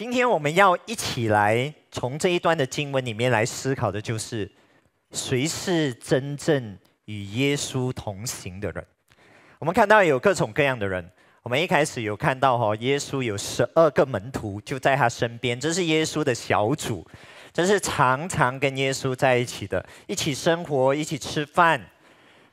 今天我们要一起来从这一段的经文里面来思考的，就是谁是真正与耶稣同行的人？我们看到有各种各样的人。我们一开始有看到哈，耶稣有十二个门徒就在他身边，这是耶稣的小组，这是常常跟耶稣在一起的，一起生活，一起吃饭，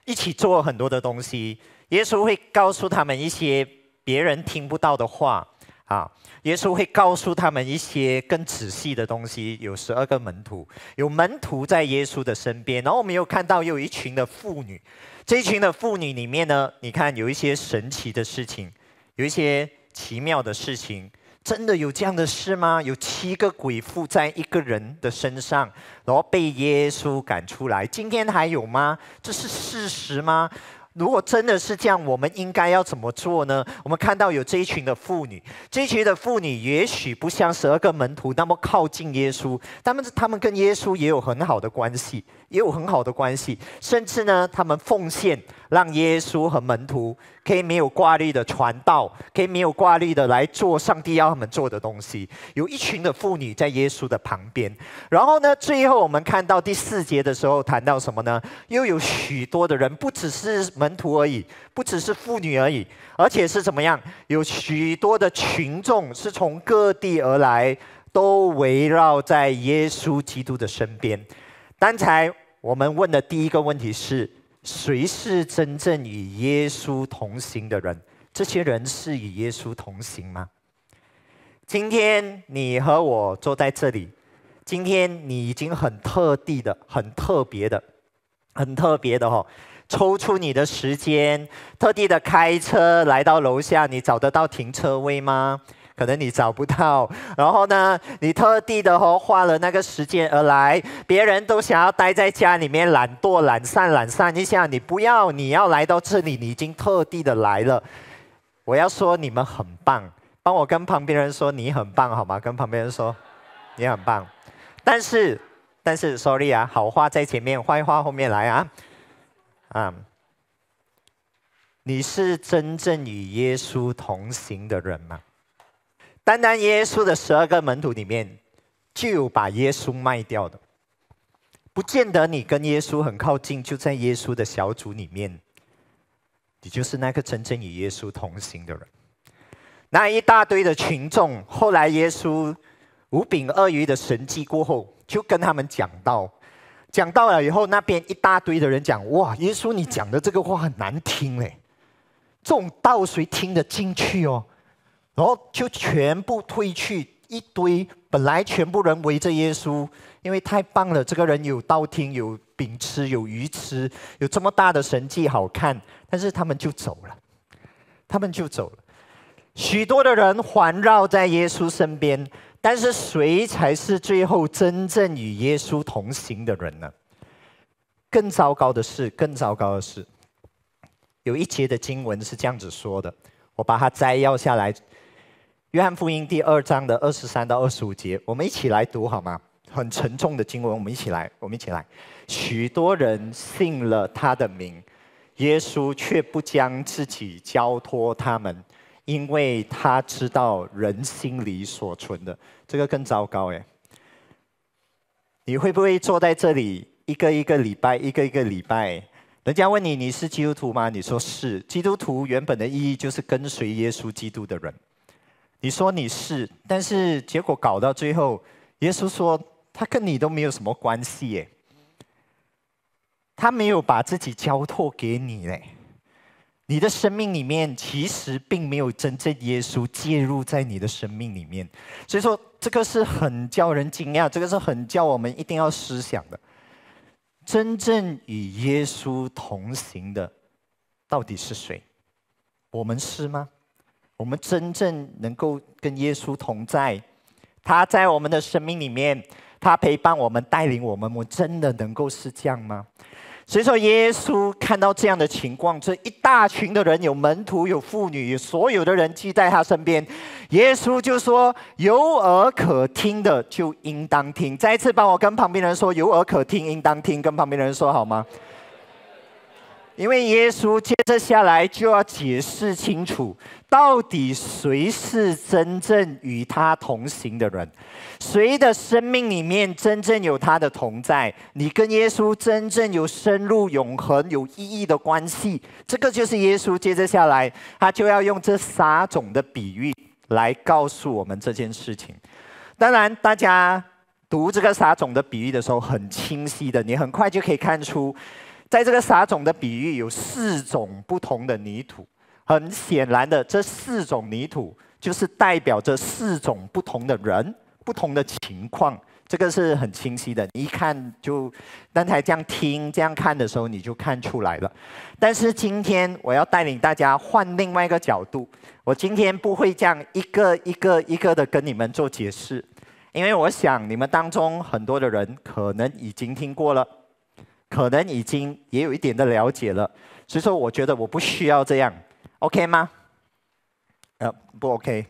一起做很多的东西。耶稣会告诉他们一些别人听不到的话。啊，耶稣会告诉他们一些更仔细的东西。有十二个门徒，有门徒在耶稣的身边。然后我们又看到，又有一群的妇女。这一群的妇女里面呢，你看有一些神奇的事情，有一些奇妙的事情。真的有这样的事吗？有七个鬼附在一个人的身上，然后被耶稣赶出来。今天还有吗？这是事实吗？如果真的是这样，我们应该要怎么做呢？我们看到有这一群的妇女，这一群的妇女也许不像十二个门徒那么靠近耶稣，但是他们跟耶稣也有很好的关系，也有很好的关系，甚至呢，他们奉献。让耶稣和门徒可以没有挂虑的传道，可以没有挂虑的来做上帝要他们做的东西。有一群的妇女在耶稣的旁边，然后呢，最后我们看到第四节的时候谈到什么呢？又有许多的人，不只是门徒而已，不只是妇女而已，而且是怎么样？有许多的群众是从各地而来，都围绕在耶稣基督的身边。刚才我们问的第一个问题是。谁是真正与耶稣同行的人？这些人是与耶稣同行吗？今天你和我坐在这里，今天你已经很特地的、很特别的、很特别的哦，抽出你的时间，特地的开车来到楼下，你找得到停车位吗？可能你找不到，然后呢？你特地的哦，花了那个时间而来，别人都想要待在家里面懒惰、懒散、懒散一下，你不要，你要来到这里，你已经特地的来了。我要说你们很棒，帮我跟旁边人说你很棒好吗？跟旁边人说，你很棒。但是，但是，sorry 啊，好话在前面，坏话后面来啊。啊，你是真正与耶稣同行的人吗？单单耶稣的十二个门徒里面，就有把耶稣卖掉的。不见得你跟耶稣很靠近，就在耶稣的小组里面，你就是那个真正与耶稣同行的人。那一大堆的群众，后来耶稣五柄二鱼的神迹过后，就跟他们讲到，讲到了以后，那边一大堆的人讲：，哇，耶稣你讲的这个话很难听嘞，这种道谁听得进去哦？然后就全部退去一堆，本来全部人围着耶稣，因为太棒了，这个人有道听，有饼吃，有鱼吃，有这么大的神迹好看，但是他们就走了，他们就走了。许多的人环绕在耶稣身边，但是谁才是最后真正与耶稣同行的人呢？更糟糕的是，更糟糕的是，有一节的经文是这样子说的，我把它摘要下来。约翰福音第二章的二十三到二十五节，我们一起来读好吗？很沉重的经文，我们一起来，我们一起来。许多人信了他的名，耶稣却不将自己交托他们，因为他知道人心里所存的。这个更糟糕哎！你会不会坐在这里一个一个礼拜，一个一个礼拜？人家问你你是基督徒吗？你说是。基督徒原本的意义就是跟随耶稣基督的人。你说你是，但是结果搞到最后，耶稣说他跟你都没有什么关系耶，他没有把自己交托给你嘞，你的生命里面其实并没有真正耶稣介入在你的生命里面，所以说这个是很叫人惊讶，这个是很叫我们一定要思想的，真正与耶稣同行的到底是谁？我们是吗？我们真正能够跟耶稣同在，他在我们的生命里面，他陪伴我们，带领我们。我真的能够是这样吗？所以说，耶稣看到这样的情况，这一大群的人，有门徒，有妇女，所有的人聚在他身边，耶稣就说：“有耳可听的，就应当听。”再一次帮我跟旁边人说：“有耳可听，应当听。”跟旁边人说好吗？因为耶稣接着下来就要解释清楚。到底谁是真正与他同行的人？谁的生命里面真正有他的同在？你跟耶稣真正有深入永恒有意义的关系？这个就是耶稣。接着下来，他就要用这三种的比喻来告诉我们这件事情。当然，大家读这个三种的比喻的时候很清晰的，你很快就可以看出，在这个三种的比喻有四种不同的泥土。很显然的，这四种泥土就是代表着四种不同的人、不同的情况，这个是很清晰的，一看就。刚才这样听、这样看的时候，你就看出来了。但是今天我要带领大家换另外一个角度。我今天不会这样一个一个一个的跟你们做解释，因为我想你们当中很多的人可能已经听过了，可能已经也有一点的了解了，所以说我觉得我不需要这样。OK 吗？呃，不 OK，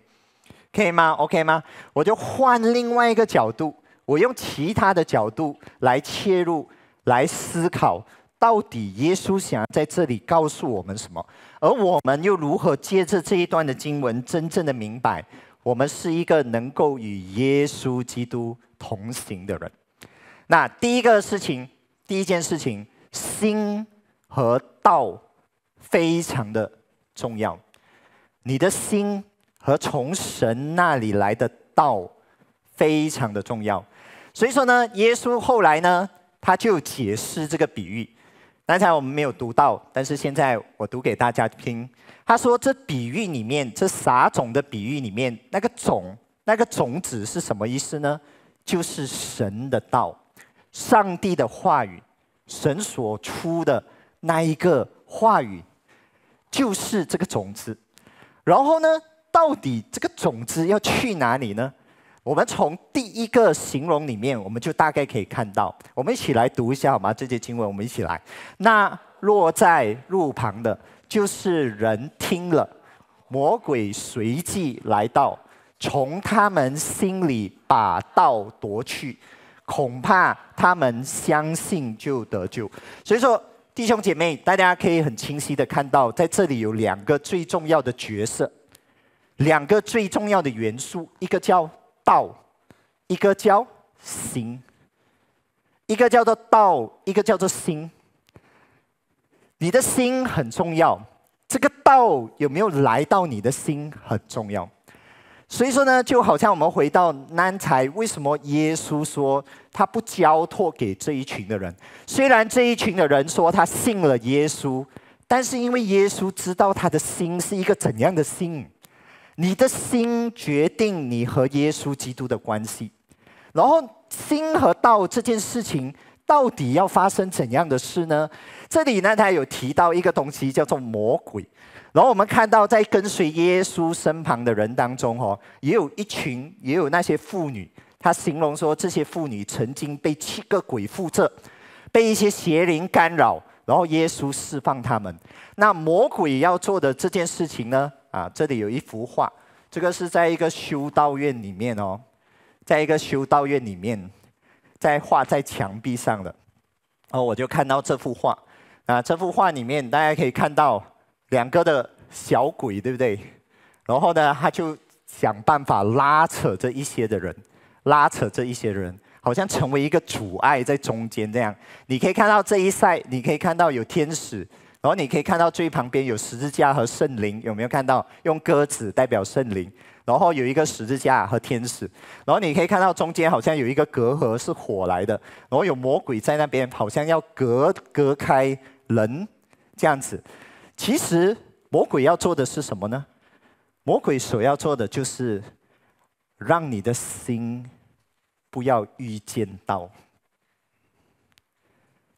可以吗？OK 吗？我就换另外一个角度，我用其他的角度来切入，来思考到底耶稣想要在这里告诉我们什么，而我们又如何借着这一段的经文，真正的明白我们是一个能够与耶稣基督同行的人。那第一个事情，第一件事情，心和道非常的。重要，你的心和从神那里来的道非常的重要。所以说呢，耶稣后来呢，他就解释这个比喻。刚才我们没有读到，但是现在我读给大家听。他说，这比喻里面，这撒种的比喻里面，那个种，那个种子是什么意思呢？就是神的道，上帝的话语，神所出的那一个话语。就是这个种子，然后呢，到底这个种子要去哪里呢？我们从第一个形容里面，我们就大概可以看到。我们一起来读一下好吗？这节经文，我们一起来。那落在路旁的，就是人听了，魔鬼随即来到，从他们心里把道夺去，恐怕他们相信就得救。所以说。弟兄姐妹，大家可以很清晰的看到，在这里有两个最重要的角色，两个最重要的元素，一个叫道，一个叫心，一个叫做道，一个叫做心。你的心很重要，这个道有没有来到你的心很重要。所以说呢，就好像我们回到南才，为什么耶稣说他不交托给这一群的人？虽然这一群的人说他信了耶稣，但是因为耶稣知道他的心是一个怎样的心。你的心决定你和耶稣基督的关系。然后心和道这件事情到底要发生怎样的事呢？这里呢，他有提到一个东西，叫做魔鬼。然后我们看到，在跟随耶稣身旁的人当中，哦，也有一群，也有那些妇女。他形容说，这些妇女曾经被七个鬼附着，被一些邪灵干扰。然后耶稣释放他们。那魔鬼要做的这件事情呢？啊，这里有一幅画，这个是在一个修道院里面哦，在一个修道院里面，在画在墙壁上的。哦，我就看到这幅画。啊，这幅画里面，大家可以看到。两个的小鬼，对不对？然后呢，他就想办法拉扯这一些的人，拉扯这一些人，好像成为一个阻碍在中间这样。你可以看到这一赛，你可以看到有天使，然后你可以看到最旁边有十字架和圣灵，有没有看到？用鸽子代表圣灵，然后有一个十字架和天使，然后你可以看到中间好像有一个隔阂是火来的，然后有魔鬼在那边，好像要隔隔开人这样子。其实魔鬼要做的是什么呢？魔鬼所要做的就是让你的心不要遇见道，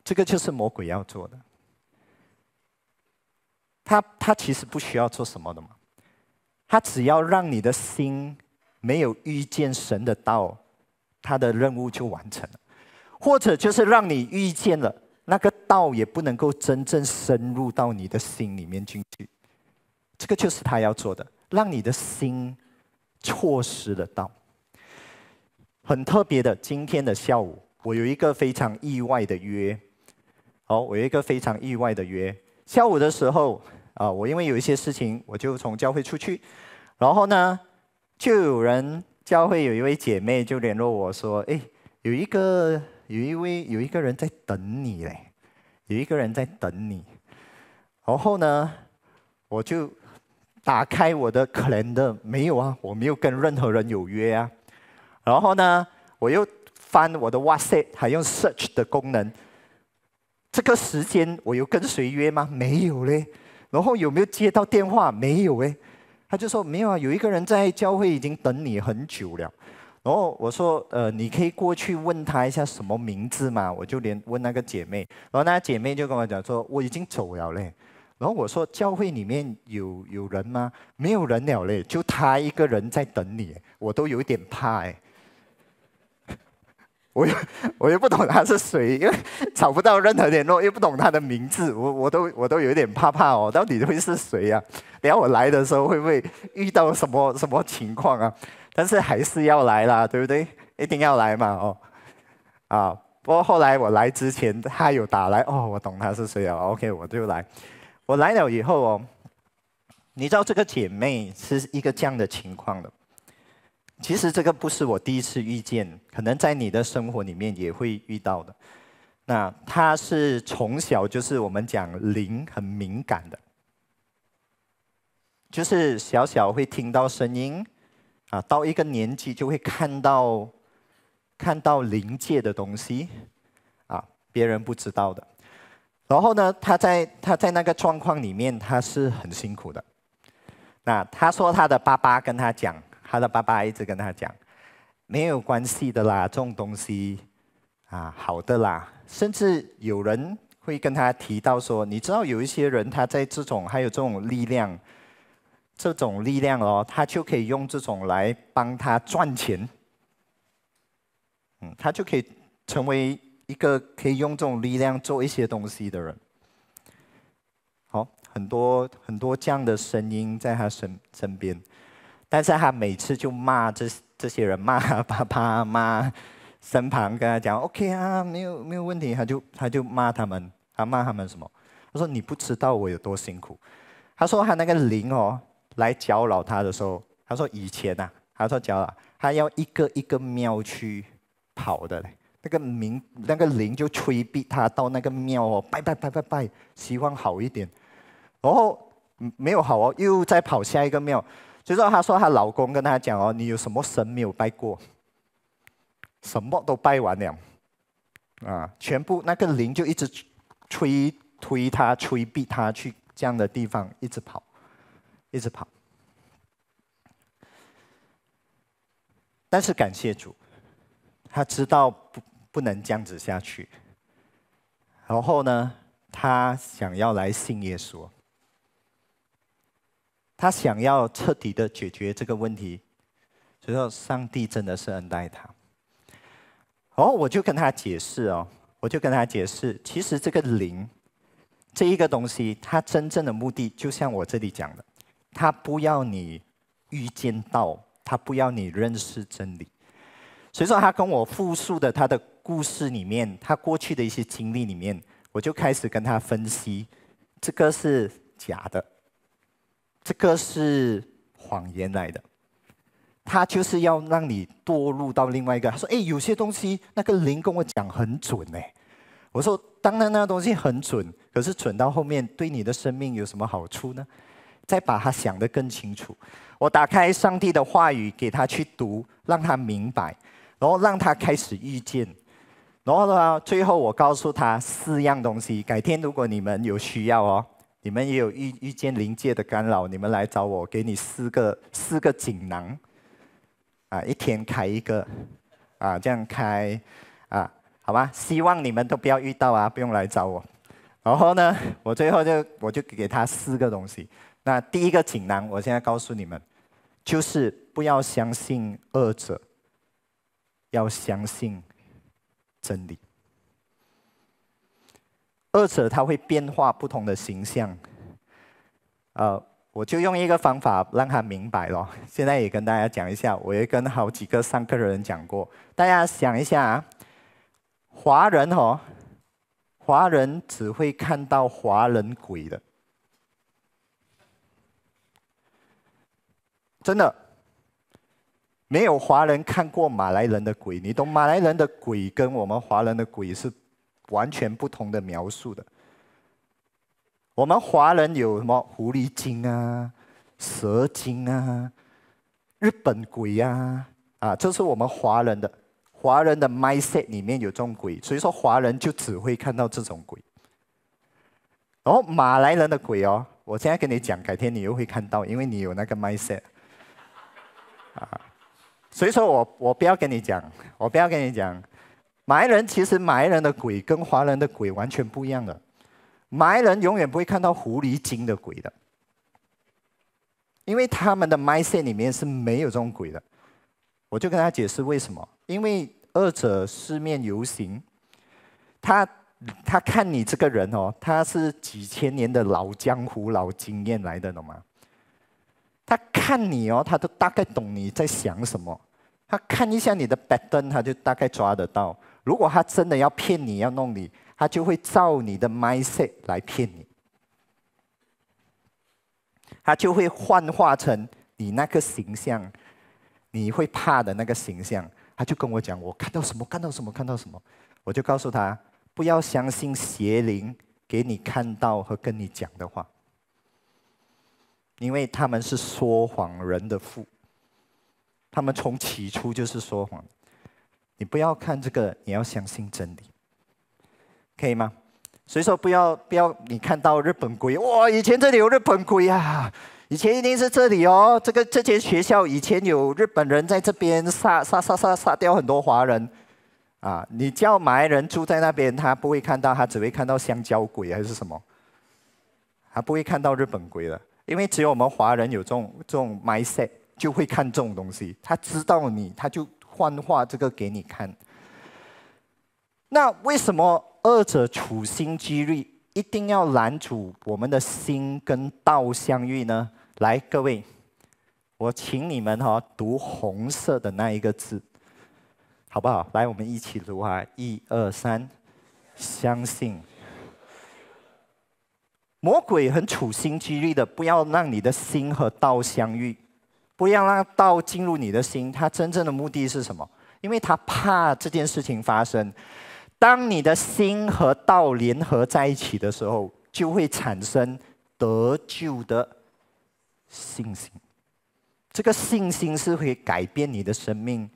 这个就是魔鬼要做的。他他其实不需要做什么的嘛，他只要让你的心没有遇见神的道，他的任务就完成了，或者就是让你遇见了。那个道也不能够真正深入到你的心里面进去，这个就是他要做的，让你的心错失了道。很特别的，今天的下午我有一个非常意外的约，好，我有一个非常意外的约。下午的时候啊，我因为有一些事情，我就从教会出去，然后呢，就有人教会有一位姐妹就联络我说，哎，有一个。有一位有一个人在等你嘞，有一个人在等你。然后呢，我就打开我的 c l d a 的，没有啊，我没有跟任何人有约啊。然后呢，我又翻我的，哇塞，还用 search 的功能。这个时间我有跟谁约吗？没有嘞。然后有没有接到电话？没有哎。他就说没有啊，有一个人在教会已经等你很久了。然后我说，呃，你可以过去问他一下什么名字嘛？我就连问那个姐妹，然后那姐妹就跟我讲说，我已经走了嘞。然后我说，教会里面有有人吗？没有人了嘞，就他一个人在等你。我都有点怕哎，我又我又不懂他是谁，因为找不到任何联络，又不懂他的名字，我我都我都有点怕怕哦，到底会是谁呀？等下我来的时候会不会遇到什么什么情况啊？但是还是要来啦，对不对？一定要来嘛，哦，啊！不过后来我来之前，他有打来，哦，我懂他是谁啊？OK，我就来。我来了以后，哦，你知道这个姐妹是一个这样的情况的。其实这个不是我第一次遇见，可能在你的生活里面也会遇到的。那她是从小就是我们讲灵很敏感的，就是小小会听到声音。啊，到一个年纪就会看到，看到临界的东西，啊，别人不知道的。然后呢，他在他在那个状况里面，他是很辛苦的。那他说他的爸爸跟他讲，他的爸爸一直跟他讲，没有关系的啦，这种东西，啊，好的啦。甚至有人会跟他提到说，你知道有一些人他在这种还有这种力量。这种力量哦，他就可以用这种来帮他赚钱。嗯，他就可以成为一个可以用这种力量做一些东西的人。好，很多很多这样的声音在他身身边，但是他每次就骂这这些人，骂他爸爸妈，身旁跟他讲 OK 啊，没有没有问题，他就他就骂他们，他骂他们什么？他说你不知道我有多辛苦。他说他那个灵哦。来搅扰他的时候，他说以前呐，他说搅扰，他要一个一个庙去跑的嘞，那个冥那个灵就催逼他到那个庙哦拜拜拜拜拜，希望好一点，然后没有好哦，又再跑下一个庙，就是他说她老公跟她讲哦，你有什么神没有拜过？什么都拜完了，啊，全部那个灵就一直催催他催逼他去这样的地方一直跑。一直跑，但是感谢主，他知道不不能这样子下去。然后呢，他想要来信耶稣，他想要彻底的解决这个问题，所以说上帝真的是恩待他。然后我就跟他解释哦，我就跟他解释，其实这个灵，这一个东西，它真正的目的，就像我这里讲的。他不要你预见到，他不要你认识真理。所以说，他跟我复述的他的故事里面，他过去的一些经历里面，我就开始跟他分析：这个是假的，这个是谎言来的。他就是要让你堕入到另外一个。他说：“哎，有些东西那个灵跟我讲很准呢。”我说：“当然那个东西很准，可是准到后面对你的生命有什么好处呢？”再把他想得更清楚，我打开上帝的话语给他去读，让他明白，然后让他开始遇见，然后呢，最后我告诉他四样东西。改天如果你们有需要哦，你们也有遇遇见灵界的干扰，你们来找我，给你四个四个锦囊，啊，一天开一个，啊，这样开，啊，好吧，希望你们都不要遇到啊，不用来找我。然后呢，我最后就我就给他四个东西。那第一个锦囊，我现在告诉你们，就是不要相信二者，要相信真理。二者它会变化不同的形象。呃，我就用一个方法让他明白了。现在也跟大家讲一下，我也跟好几个上课的人讲过。大家想一下，啊，华人哦，华人只会看到华人鬼的。真的没有华人看过马来人的鬼，你懂马来人的鬼跟我们华人的鬼是完全不同的描述的。我们华人有什么狐狸精啊、蛇精啊、日本鬼呀？啊，这是我们华人的华人的 mindset 里面有这种鬼，所以说华人就只会看到这种鬼。然后马来人的鬼哦，我现在跟你讲，改天你又会看到，因为你有那个 mindset。啊，所以说我我不要跟你讲，我不要跟你讲，埋人其实埋人的鬼跟华人的鬼完全不一样的，埋人永远不会看到狐狸精的鬼的，因为他们的 mindset 里面是没有这种鬼的。我就跟他解释为什么，因为二者世面游行，他他看你这个人哦，他是几千年的老江湖老经验来的，懂吗？他看你哦，他都大概懂你在想什么。他看一下你的白灯，他就大概抓得到。如果他真的要骗你，要弄你，他就会照你的 m i n d s e t 来骗你。他就会幻化成你那个形象，你会怕的那个形象。他就跟我讲，我看到什么，看到什么，看到什么。我就告诉他，不要相信邪灵给你看到和跟你讲的话。因为他们是说谎人的父，他们从起初就是说谎。你不要看这个，你要相信真理，可以吗？所以说，不要不要，你看到日本鬼，哇，以前这里有日本鬼啊，以前一定是这里哦。这个这间学校以前有日本人在这边杀杀杀杀杀掉很多华人，啊，你叫埋人住在那边，他不会看到，他只会看到香蕉鬼还是什么，他不会看到日本鬼了。因为只有我们华人有这种这种 mindset，就会看这种东西。他知道你，他就幻化这个给你看。那为什么二者处心积虑，一定要拦阻我们的心跟道相遇呢？来，各位，我请你们哈读红色的那一个字，好不好？来，我们一起读啊，一二三，相信。魔鬼很处心积虑的，不要让你的心和道相遇，不要让道进入你的心。他真正的目的是什么？因为他怕这件事情发生。当你的心和道联合在一起的时候，就会产生得救的信心。这个信心是会改变你的生命，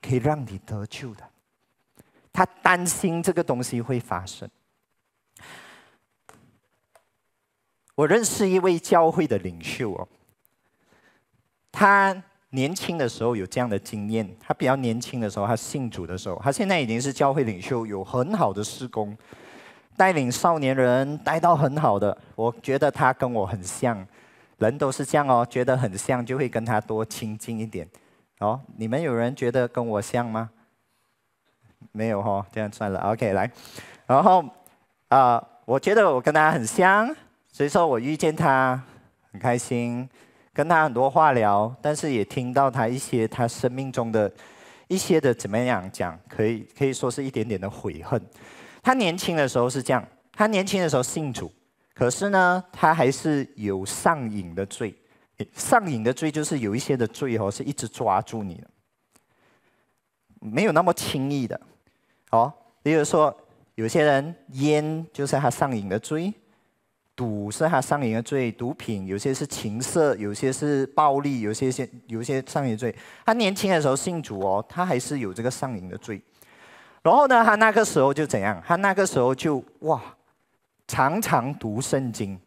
可以让你得救的。他担心这个东西会发生。我认识一位教会的领袖哦，他年轻的时候有这样的经验。他比较年轻的时候，他信主的时候，他现在已经是教会领袖，有很好的施工，带领少年人带到很好的。我觉得他跟我很像，人都是这样哦，觉得很像就会跟他多亲近一点哦。你们有人觉得跟我像吗？没有哈，这样算了。OK，来，然后啊，我觉得我跟他很像。所以说我遇见他很开心，跟他很多话聊，但是也听到他一些他生命中的一些的怎么样讲，可以可以说是一点点的悔恨。他年轻的时候是这样，他年轻的时候信主，可是呢，他还是有上瘾的罪。上瘾的罪就是有一些的罪哦，是一直抓住你的，没有那么轻易的。哦，比如说，有些人烟就是他上瘾的罪。赌是他上瘾的罪，毒品有些是情色，有些是暴力，有些些有些上瘾罪。他年轻的时候信主哦，他还是有这个上瘾的罪。然后呢，他那个时候就怎样？他那个时候就哇，常常读圣经，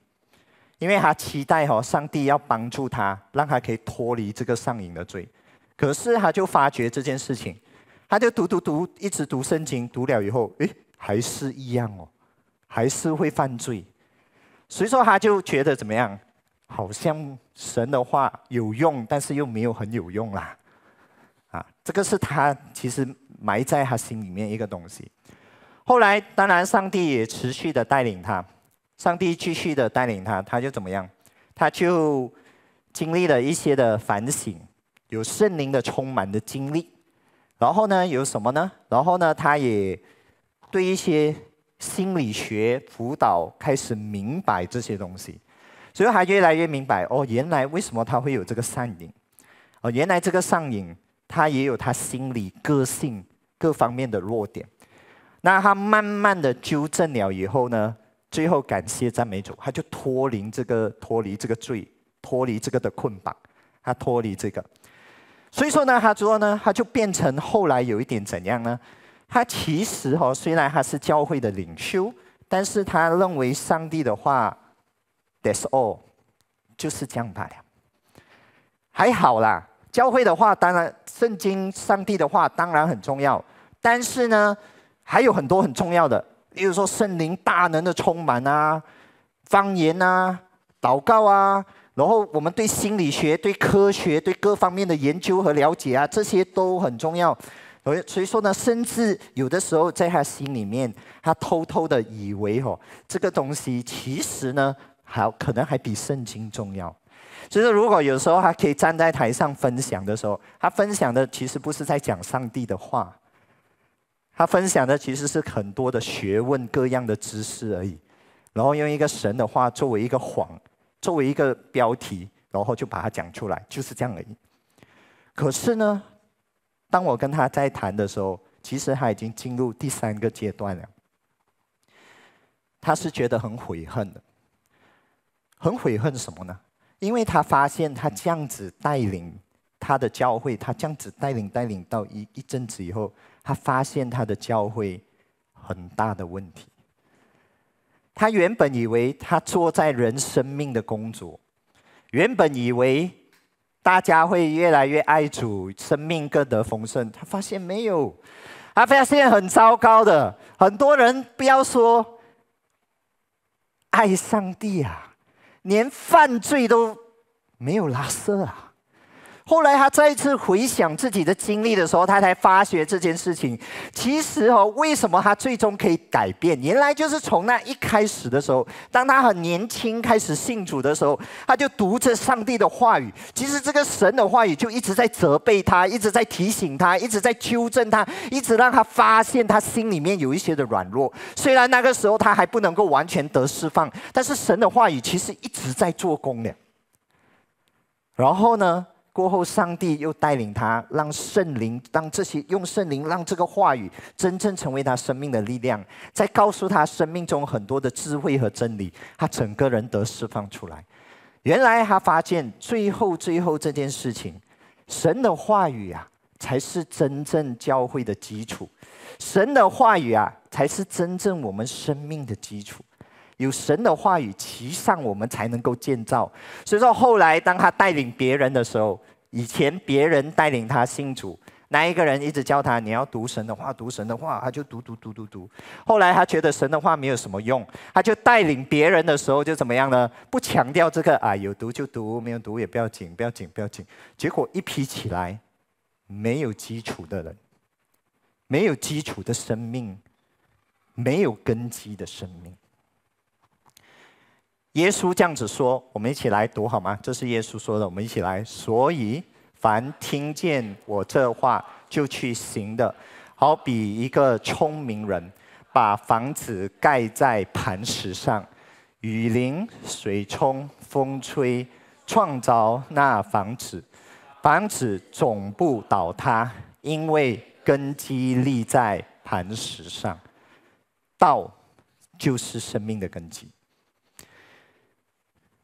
因为他期待哦，上帝要帮助他，让他可以脱离这个上瘾的罪。可是他就发觉这件事情，他就读读读，一直读圣经，读了以后，诶，还是一样哦，还是会犯罪。所以说，他就觉得怎么样？好像神的话有用，但是又没有很有用啦。啊，这个是他其实埋在他心里面一个东西。后来，当然上帝也持续的带领他，上帝继续的带领他，他就怎么样？他就经历了一些的反省，有圣灵的充满的经历。然后呢，有什么呢？然后呢，他也对一些。心理学辅导开始明白这些东西，所以还越来越明白哦，原来为什么他会有这个上瘾，哦，原来这个上瘾他也有他心理、个性各方面的弱点。那他慢慢的纠正了以后呢，最后感谢赞美主，他就脱离这个，脱离这个罪，脱离这个的捆绑，他脱离这个。所以说呢，他说呢，他就变成后来有一点怎样呢？他其实哦，虽然他是教会的领袖，但是他认为上帝的话，that's all，就是这样罢了。还好啦，教会的话当然，圣经、上帝的话当然很重要，但是呢，还有很多很重要的，例如说圣灵大能的充满啊，方言啊，祷告啊，然后我们对心理学、对科学、对各方面的研究和了解啊，这些都很重要。所以，所以说呢，甚至有的时候，在他心里面，他偷偷的以为哦，这个东西其实呢，还可能还比圣经重要。就是如果有时候他可以站在台上分享的时候，他分享的其实不是在讲上帝的话，他分享的其实是很多的学问、各样的知识而已。然后用一个神的话作为一个谎，作为一个标题，然后就把它讲出来，就是这样而已。可是呢？当我跟他在谈的时候，其实他已经进入第三个阶段了。他是觉得很悔恨的，很悔恨什么呢？因为他发现他这样子带领他的教会，他这样子带领带领到一一阵子以后，他发现他的教会很大的问题。他原本以为他坐在人生命的工作，原本以为。大家会越来越爱主，生命更得丰盛。他发现没有？他发现很糟糕的，很多人不要说爱上帝啊，连犯罪都没有拉色啊。后来他再一次回想自己的经历的时候，他才发觉这件事情，其实哦，为什么他最终可以改变？原来就是从那一开始的时候，当他很年轻开始信主的时候，他就读着上帝的话语。其实这个神的话语就一直在责备他，一直在提醒他，一直在纠正他，一直让他发现他心里面有一些的软弱。虽然那个时候他还不能够完全得释放，但是神的话语其实一直在做工的。然后呢？过后，上帝又带领他，让圣灵，让这些用圣灵，让这个话语真正成为他生命的力量，在告诉他生命中很多的智慧和真理，他整个人都释放出来。原来他发现，最后最后这件事情，神的话语啊，才是真正教会的基础；神的话语啊，才是真正我们生命的基础。有神的话语骑上，我们才能够建造。所以说，后来当他带领别人的时候，以前别人带领他信主，那一个人一直教他你要读神的话，读神的话，他就读读读读读。后来他觉得神的话没有什么用，他就带领别人的时候就怎么样呢？不强调这个啊，有读就读，没有读也不要紧，不要紧，不要紧。结果一批起来，没有基础的人，没有基础的生命，没有根基的生命。耶稣这样子说，我们一起来读好吗？这是耶稣说的，我们一起来。所以，凡听见我这话就去行的，好比一个聪明人，把房子盖在磐石上，雨淋、水冲、风吹，创造那房子，房子总不倒塌，因为根基立在磐石上。道就是生命的根基。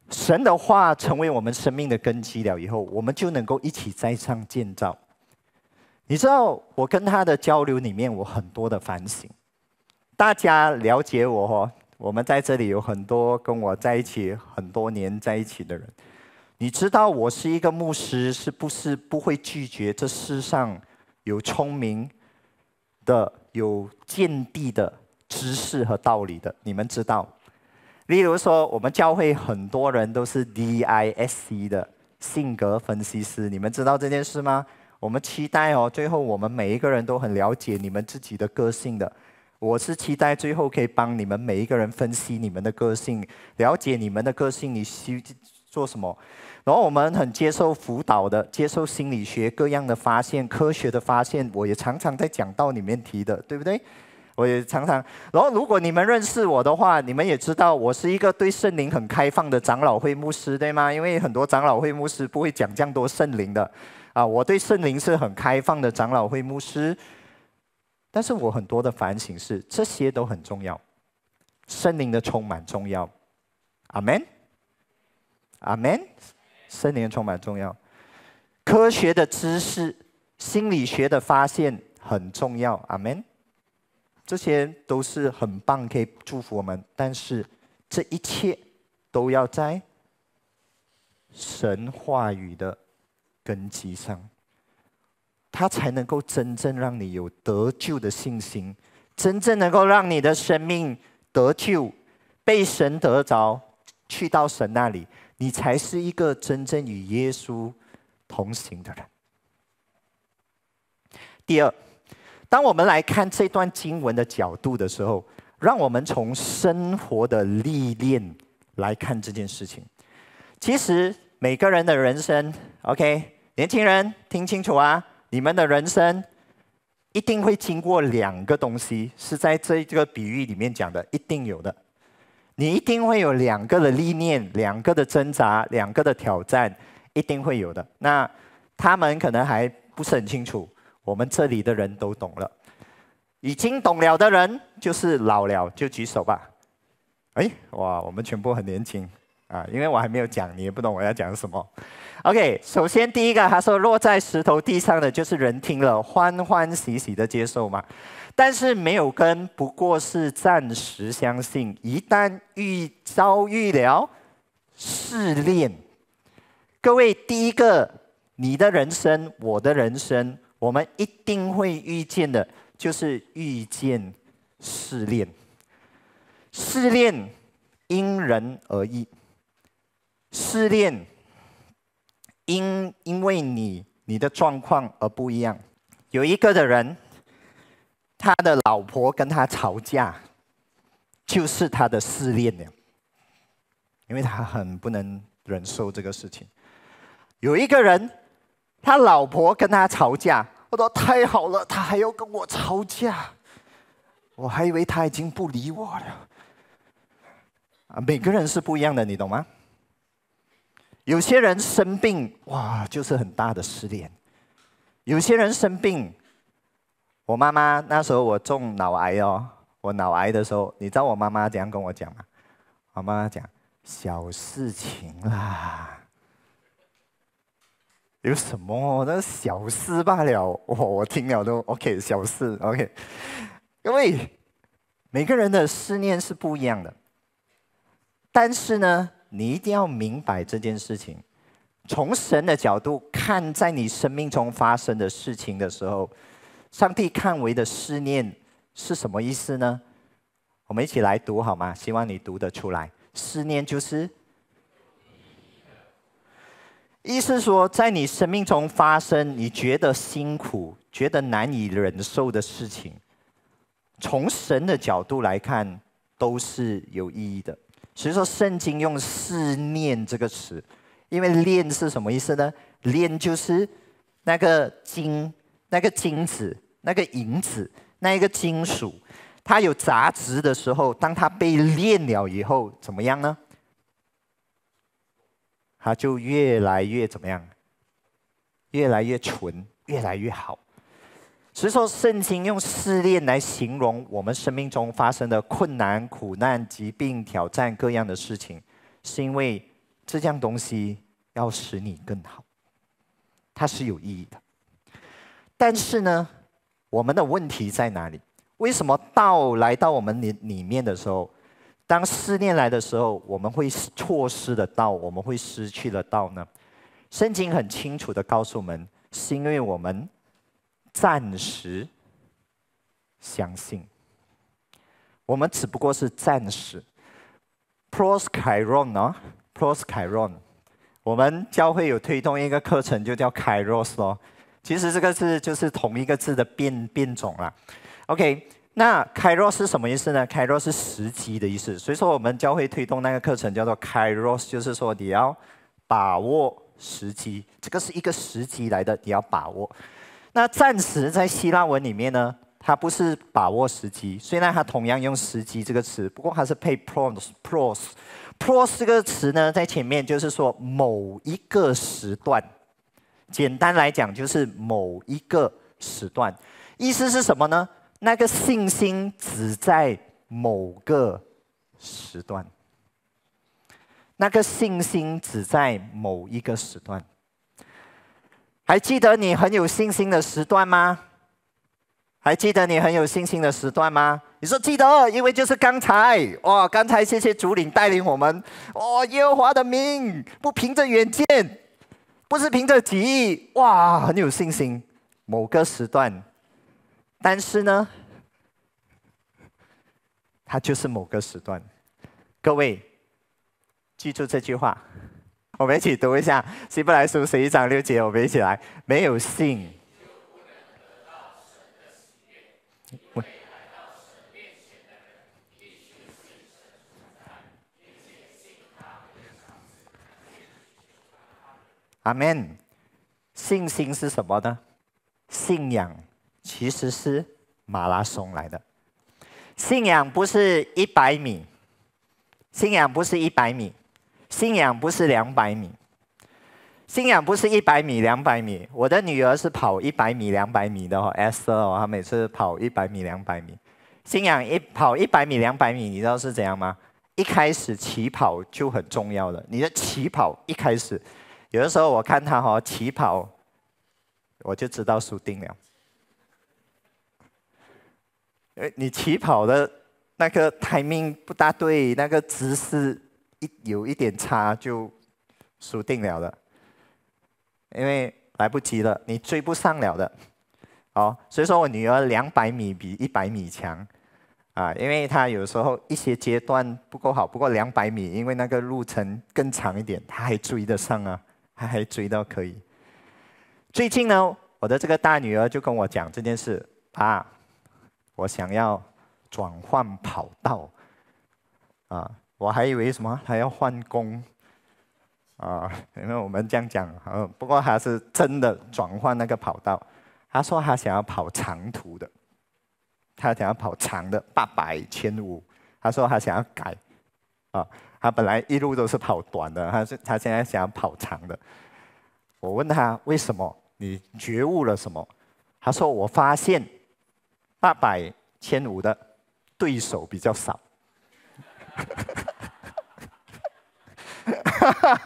神的话成为我们生命的根基了以后，我们就能够一起栽上建造。你知道我跟他的交流里面，我很多的反省。大家了解我，哦，我们在这里有很多跟我在一起很多年在一起的人。你知道我是一个牧师，是不是不会拒绝这世上有聪明的、有见地的知识和道理的？你们知道。例如说，我们教会很多人都是 D.I.S.C 的性格分析师，你们知道这件事吗？我们期待哦，最后我们每一个人都很了解你们自己的个性的。我是期待最后可以帮你们每一个人分析你们的个性，了解你们的个性，你需做什么？然后我们很接受辅导的，接受心理学各样的发现、科学的发现，我也常常在讲道里面提的，对不对？我也常常，然后如果你们认识我的话，你们也知道我是一个对圣灵很开放的长老会牧师，对吗？因为很多长老会牧师不会讲这样多圣灵的，啊，我对圣灵是很开放的长老会牧师。但是我很多的反省是，这些都很重要，圣灵的充满重要，阿门，阿门，圣灵充满重要，科学的知识、心理学的发现很重要，阿门。这些都是很棒，可以祝福我们。但是这一切都要在神话语的根基上，它才能够真正让你有得救的信心，真正能够让你的生命得救，被神得着，去到神那里，你才是一个真正与耶稣同行的人。第二。当我们来看这段经文的角度的时候，让我们从生活的历练来看这件事情。其实每个人的人生，OK，年轻人听清楚啊，你们的人生一定会经过两个东西，是在这一个比喻里面讲的，一定有的。你一定会有两个的历练，两个的挣扎，两个的挑战，一定会有的。那他们可能还不是很清楚。我们这里的人都懂了，已经懂了的人就是老了，就举手吧。哎，哇，我们全部很年轻啊，因为我还没有讲，你也不懂我要讲什么。OK，首先第一个，他说落在石头地上的就是人听了欢欢喜喜的接受嘛，但是没有根，不过是暂时相信，一旦遇遭遇了试炼，各位，第一个，你的人生，我的人生。我们一定会遇见的，就是遇见试炼。试炼因人而异，试炼因因为你你的状况而不一样。有一个的人，他的老婆跟他吵架，就是他的试炼了，因为他很不能忍受这个事情。有一个人。他老婆跟他吵架，我说太好了，他还要跟我吵架，我还以为他已经不理我了。啊，每个人是不一样的，你懂吗？有些人生病哇，就是很大的失恋；有些人生病，我妈妈那时候我中脑癌哦，我脑癌的时候，你知道我妈妈怎样跟我讲吗？我妈妈讲：小事情啦。有什么？那小事罢了。我我听了都 OK，小事 OK。各位，每个人的思念是不一样的，但是呢，你一定要明白这件事情。从神的角度看，在你生命中发生的事情的时候，上帝看为的思念是什么意思呢？我们一起来读好吗？希望你读得出来。思念就是。意思说，在你生命中发生你觉得辛苦、觉得难以忍受的事情，从神的角度来看，都是有意义的。所以说，圣经用“试炼”这个词，因为“炼”是什么意思呢？“炼”就是那个金、那个金子、那个银子、那一个金属，它有杂质的时候，当它被炼了以后，怎么样呢？他就越来越怎么样？越来越纯，越来越好。所以说，圣经用试炼来形容我们生命中发生的困难、苦难、疾病、挑战各样的事情，是因为这件东西要使你更好，它是有意义的。但是呢，我们的问题在哪里？为什么道来到我们里里面的时候？当思念来的时候，我们会错失的道，我们会失去的道呢？圣经很清楚的告诉我们，是因为我们暂时相信，我们只不过是暂时。Proskiron 哦，Proskiron，我们教会有推动一个课程，就叫 p r o s i r o 其实这个字就是同一个字的变变种啦。OK。那 “kairos” 是什么意思呢？“kairos” 是时机的意思，所以说我们教会推动那个课程叫做 “kairos”，就是说你要把握时机，这个是一个时机来的，你要把握。那“暂时”在希腊文里面呢，它不是把握时机，虽然它同样用“时机”这个词，不过它是配 “pros”，“pros”，“pros” 这个词呢，在前面就是说某一个时段，简单来讲就是某一个时段，意思是什么呢？那个信心只在某个时段，那个信心只在某一个时段。还记得你很有信心的时段吗？还记得你很有信心的时段吗？你说记得，因为就是刚才，哇，刚才谢谢主领带领我们，哇，耶和华的名，不凭着远见，不是凭着己议，哇，很有信心，某个时段。但是呢，它就是某个时段。各位，记住这句话，我们一起读一下《希伯来书》十一章六节，我们一起来。没有信，阿门。信心是什么呢？信仰。其实是马拉松来的，信仰不是一百米，信仰不是一百米，信仰不是两百米，信仰不是一百米两百米。我的女儿是跑一百米两百米的哦，S 哦，她每次跑一百米两百米。信仰一跑一百米两百米，你知道是怎样吗？一开始起跑就很重要了。你的起跑一开始，有的时候我看她哈起跑，我就知道输定了。诶，你起跑的那个台面不搭对，那个姿势一有一点差就输定了的，因为来不及了，你追不上了的。好，所以说我女儿两百米比一百米强啊，因为她有时候一些阶段不够好，不过两百米因为那个路程更长一点，她还追得上啊，她还追到可以。最近呢，我的这个大女儿就跟我讲这件事啊。我想要转换跑道啊！我还以为什么他要换工啊？因为我们这样讲啊。不过他是真的转换那个跑道。他说他想要跑长途的，他想要跑长的八百、千五。他说他想要改啊。他本来一路都是跑短的，他是他现在想要跑长的。我问他为什么？你觉悟了什么？他说我发现。八百千五的对手比较少，哈 哈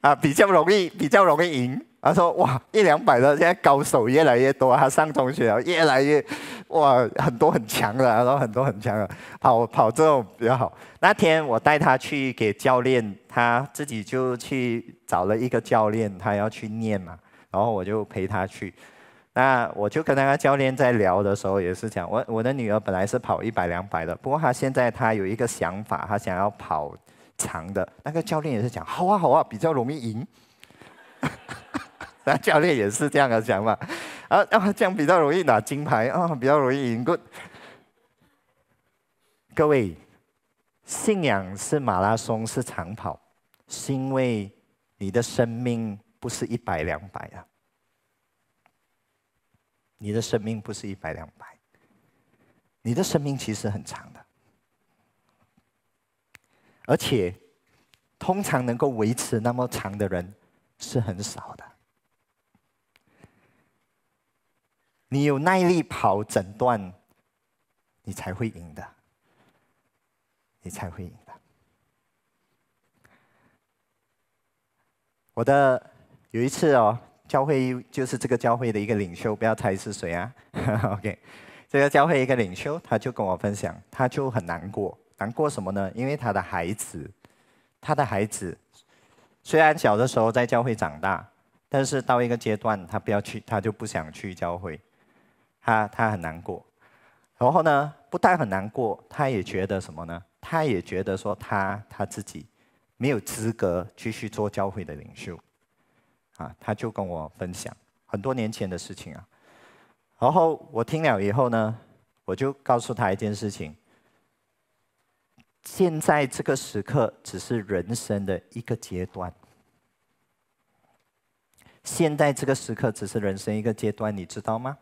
啊，比较容易，比较容易赢。他说：“哇，一两百的现在高手越来越多，他上中学越来越哇，很多很强的，然后很多很强的跑跑这种比较好。”那天我带他去给教练，他自己就去找了一个教练，他要去念嘛，然后我就陪他去。那我就跟那个教练在聊的时候，也是讲我我的女儿本来是跑一百两百的，不过她现在她有一个想法，她想要跑长的。那个教练也是讲好啊好啊，比较容易赢。那教练也是这样的想法，啊，这样比较容易拿金牌啊，比较容易赢。Good，各位，信仰是马拉松，是长跑，是因为你的生命不是一百两百啊。你的生命不是一百两百，你的生命其实很长的，而且通常能够维持那么长的人是很少的。你有耐力跑整段，你才会赢的，你才会赢的。我的有一次哦。教会就是这个教会的一个领袖，不要猜是谁啊？OK，这个教会一个领袖，他就跟我分享，他就很难过，难过什么呢？因为他的孩子，他的孩子虽然小的时候在教会长大，但是到一个阶段，他不要去，他就不想去教会，他他很难过。然后呢，不但很难过，他也觉得什么呢？他也觉得说他他自己没有资格继续做教会的领袖。啊，他就跟我分享很多年前的事情啊，然后我听了以后呢，我就告诉他一件事情：，现在这个时刻只是人生的一个阶段，现在这个时刻只是人生一个阶段，你知道吗？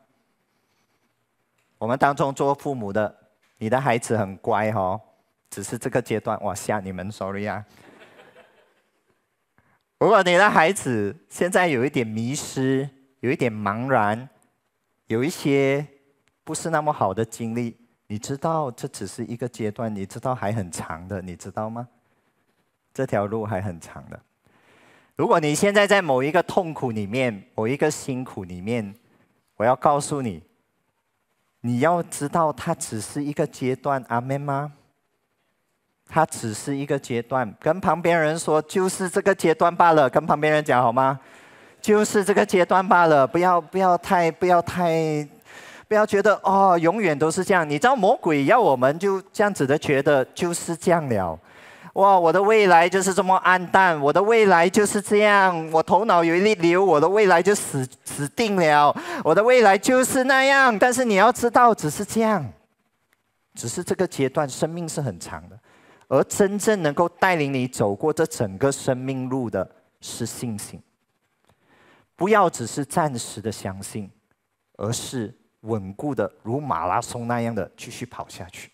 我们当中做父母的，你的孩子很乖哦，只是这个阶段我下你们手里啊。如果你的孩子现在有一点迷失，有一点茫然，有一些不是那么好的经历，你知道这只是一个阶段，你知道还很长的，你知道吗？这条路还很长的。如果你现在在某一个痛苦里面，某一个辛苦里面，我要告诉你，你要知道它只是一个阶段，阿妹吗？它只是一个阶段，跟旁边人说就是这个阶段罢了。跟旁边人讲好吗？就是这个阶段罢了，不要不要太不要太，不要觉得哦，永远都是这样。你知道魔鬼要我们就这样子的觉得就是这样了。哇，我的未来就是这么暗淡，我的未来就是这样，我头脑有一粒瘤，我的未来就死死定了。我的未来就是那样，但是你要知道，只是这样，只是这个阶段，生命是很长的。而真正能够带领你走过这整个生命路的是信心，不要只是暂时的相信，而是稳固的如马拉松那样的继续跑下去。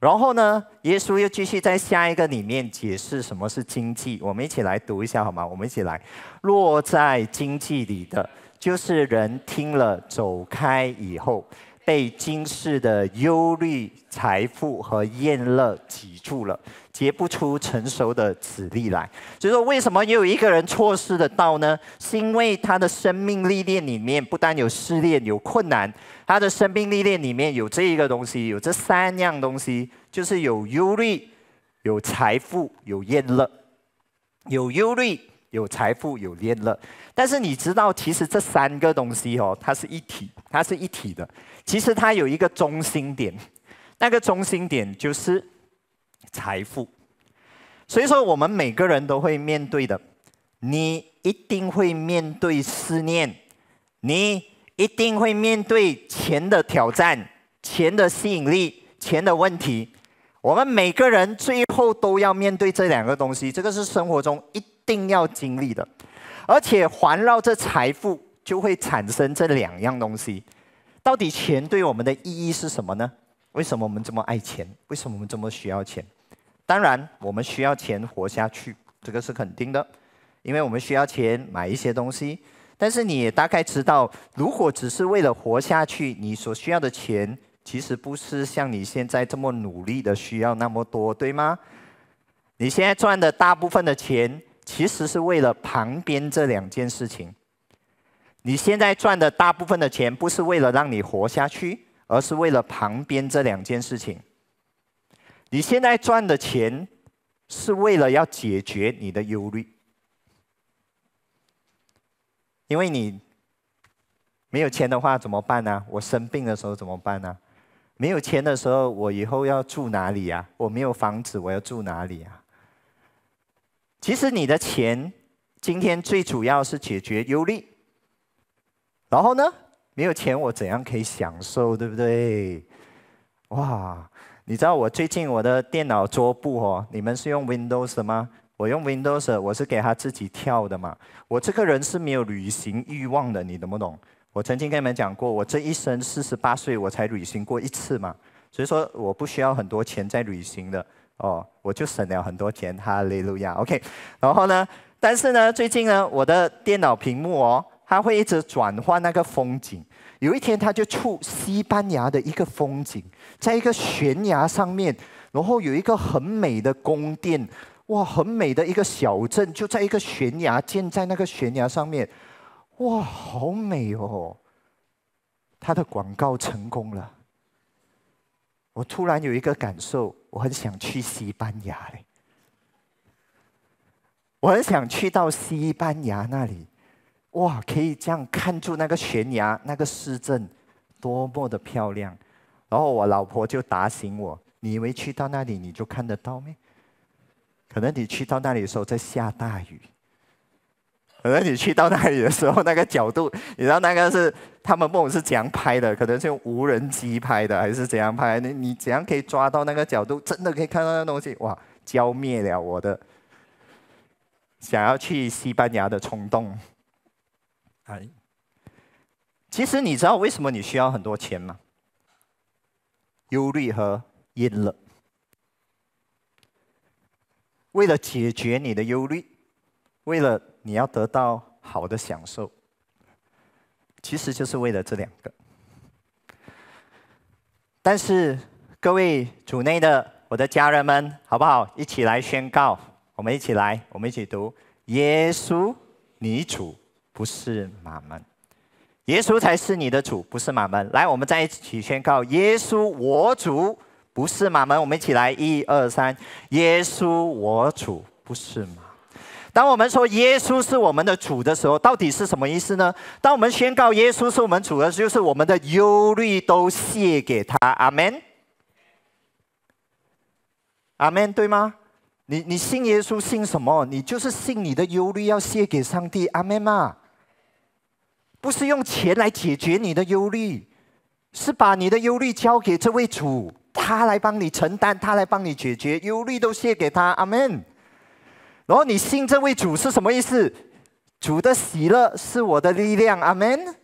然后呢，耶稣又继续在下一个里面解释什么是经济，我们一起来读一下好吗？我们一起来，落在经济里的就是人听了走开以后。被今世的忧虑、财富和厌乐挤住了，结不出成熟的籽粒来。所以说，为什么又有一个人错失的道呢？是因为他的生命历练里面不单有试炼、有困难，他的生命历练里面有这一个东西，有这三样东西，就是有忧虑、有财富、有厌乐。有忧虑、有财富、有厌乐。但是你知道，其实这三个东西哦，它是一体，它是一体的。其实它有一个中心点，那个中心点就是财富。所以说，我们每个人都会面对的，你一定会面对思念，你一定会面对钱的挑战、钱的吸引力、钱的问题。我们每个人最后都要面对这两个东西，这个是生活中一定要经历的。而且，环绕着财富就会产生这两样东西。到底钱对我们的意义是什么呢？为什么我们这么爱钱？为什么我们这么需要钱？当然，我们需要钱活下去，这个是肯定的，因为我们需要钱买一些东西。但是，你也大概知道，如果只是为了活下去，你所需要的钱其实不是像你现在这么努力的需要那么多，对吗？你现在赚的大部分的钱，其实是为了旁边这两件事情。你现在赚的大部分的钱，不是为了让你活下去，而是为了旁边这两件事情。你现在赚的钱，是为了要解决你的忧虑，因为你没有钱的话怎么办呢？我生病的时候怎么办呢？没有钱的时候，我以后要住哪里呀？我没有房子，我要住哪里啊？其实你的钱，今天最主要是解决忧虑。然后呢？没有钱，我怎样可以享受，对不对？哇！你知道我最近我的电脑桌布哦，你们是用 Windows 吗？我用 Windows，我是给他自己跳的嘛。我这个人是没有旅行欲望的，你懂不懂？我曾经跟你们讲过，我这一生四十八岁我才旅行过一次嘛。所以说我不需要很多钱在旅行的哦，我就省了很多钱，哈利路亚，OK。然后呢？但是呢，最近呢，我的电脑屏幕哦。他会一直转换那个风景。有一天，他就触西班牙的一个风景，在一个悬崖上面，然后有一个很美的宫殿，哇，很美的一个小镇，就在一个悬崖建在那个悬崖上面，哇，好美哦！他的广告成功了。我突然有一个感受，我很想去西班牙，我很想去到西班牙那里。哇，可以这样看住那个悬崖，那个市镇，多么的漂亮！然后我老婆就打醒我：“你以为去到那里你就看得到吗？可能你去到那里的时候在下大雨，可能你去到那里的时候那个角度，你知道那个是他们梦是怎样拍的？可能是用无人机拍的，还是怎样拍？你你怎样可以抓到那个角度，真的可以看到那东西？哇，浇灭了我的想要去西班牙的冲动。”哎，其实你知道为什么你需要很多钱吗？忧虑和阴冷。为了解决你的忧虑，为了你要得到好的享受，其实就是为了这两个。但是各位组内的，我的家人们，好不好？一起来宣告，我们一起来，我们一起读：耶稣，你主。不是马门，耶稣才是你的主，不是马门。来，我们在一起宣告：耶稣我主，不是马门。我们一起来，一二三，耶稣我主，不是马。当我们说耶稣是我们的主的时候，到底是什么意思呢？当我们宣告耶稣是我们主的时候，就是我们的忧虑都卸给他。阿门，阿门，对吗？你你信耶稣信什么？你就是信你的忧虑要卸给上帝。阿门嘛。不是用钱来解决你的忧虑，是把你的忧虑交给这位主，他来帮你承担，他来帮你解决，忧虑都献给他，阿门。然后你信这位主是什么意思？主的喜乐是我的力量，阿门。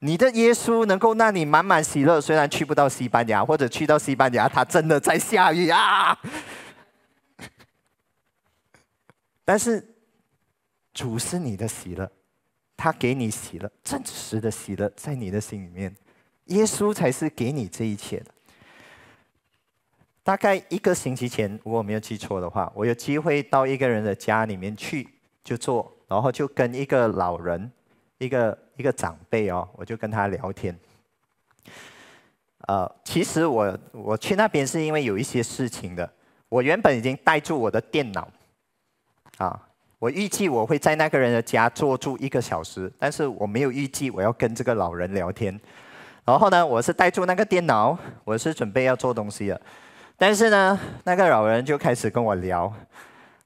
你的耶稣能够让你满满喜乐，虽然去不到西班牙，或者去到西班牙，它真的在下雨啊，但是主是你的喜乐。他给你洗了，真实的洗了，在你的心里面，耶稣才是给你这一切的。大概一个星期前，如果没有记错的话，我有机会到一个人的家里面去，就做，然后就跟一个老人，一个一个长辈哦，我就跟他聊天。呃，其实我我去那边是因为有一些事情的，我原本已经带住我的电脑，啊。我预计我会在那个人的家坐住一个小时，但是我没有预计我要跟这个老人聊天。然后呢，我是带住那个电脑，我是准备要做东西了。但是呢，那个老人就开始跟我聊。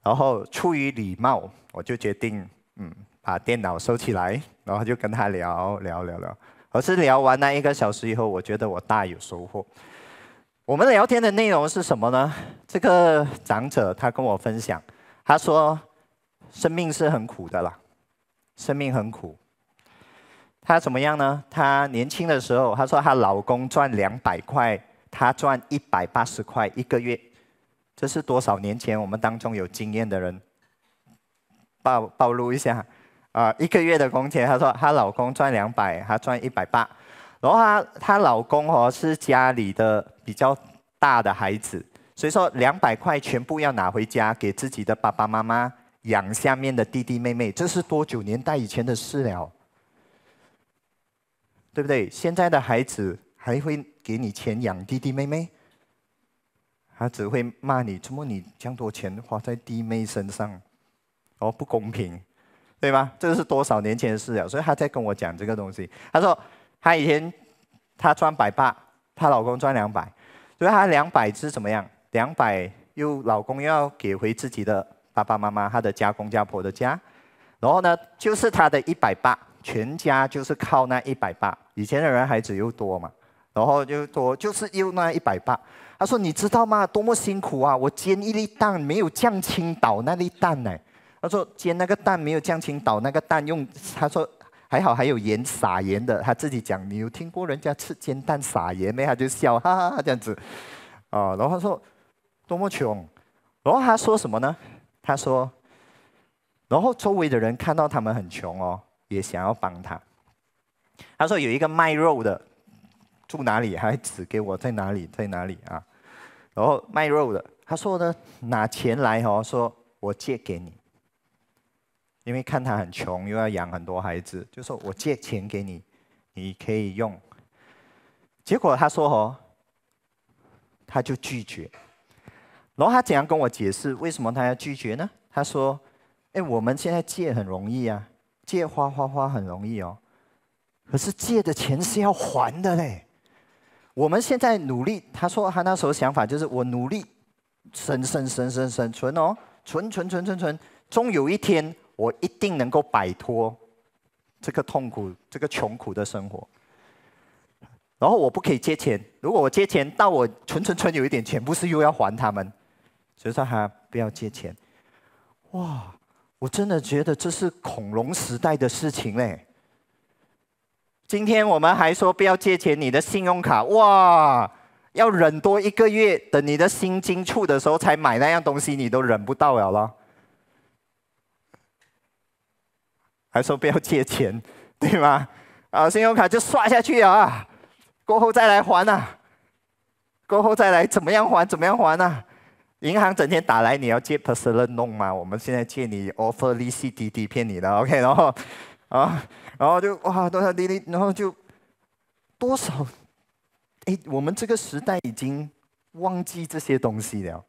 然后出于礼貌，我就决定嗯把电脑收起来，然后就跟他聊聊聊聊。可是聊完那一个小时以后，我觉得我大有收获。我们聊天的内容是什么呢？这个长者他跟我分享，他说。生命是很苦的啦，生命很苦。她怎么样呢？她年轻的时候，她说她老公赚两百块，她赚一百八十块一个月。这是多少年前？我们当中有经验的人，暴暴露一下啊，一个月的工钱，她说她老公赚两百，她赚一百八。然后她她老公哦是家里的比较大的孩子，所以说两百块全部要拿回家给自己的爸爸妈妈。养下面的弟弟妹妹，这是多久年代以前的事了，对不对？现在的孩子还会给你钱养弟弟妹妹？他只会骂你，怎么你这样多钱花在弟妹身上？哦，不公平，对吗？这是多少年前的事了？所以他在跟我讲这个东西。他说他以前他赚百八，他老公赚两百，所以他两百是怎么样？两百又老公又要给回自己的。爸爸妈妈，他的家公家婆的家，然后呢，就是他的一百八，全家就是靠那一百八。以前的人孩子又多嘛，然后就多，就是用那一百八。他说：“你知道吗？多么辛苦啊！我煎一粒蛋，没有酱青倒那粒蛋呢。”他说：“煎那个蛋没有酱青倒那个蛋用。”他说：“还好还有盐撒盐的。”他自己讲：“你有听过人家吃煎蛋撒盐没？”他就笑哈哈哈这样子，啊，然后他说多么穷，然后他说什么呢？他说，然后周围的人看到他们很穷哦，也想要帮他。他说有一个卖肉的，住哪里还指给我在哪里在哪里啊？然后卖肉的他说呢，拿钱来哦，说我借给你，因为看他很穷又要养很多孩子，就说我借钱给你，你可以用。结果他说哦，他就拒绝。然后他怎样跟我解释为什么他要拒绝呢？他说：“哎，我们现在借很容易啊，借花花花很容易哦。可是借的钱是要还的嘞。我们现在努力，他说他那时候想法就是我努力，存存存存存存哦，存存存存存，终有一天我一定能够摆脱这个痛苦、这个穷苦的生活。然后我不可以借钱，如果我借钱，到我存存存有一点钱，不是又要还他们？”就说他不要借钱，哇！我真的觉得这是恐龙时代的事情嘞。今天我们还说不要借钱，你的信用卡哇，要忍多一个月，等你的心经出的时候才买那样东西，你都忍不到了了。还说不要借钱，对吗？啊，信用卡就刷下去啊，过后再来还呐，过后再来怎么样还？怎么样还呐？银行整天打来，你要借 personal loan 吗？我们现在借你 offer 利息滴滴骗你的，OK？然后，啊，然后就哇，多少滴滴，然后就多少，哎，我们这个时代已经忘记这些东西了。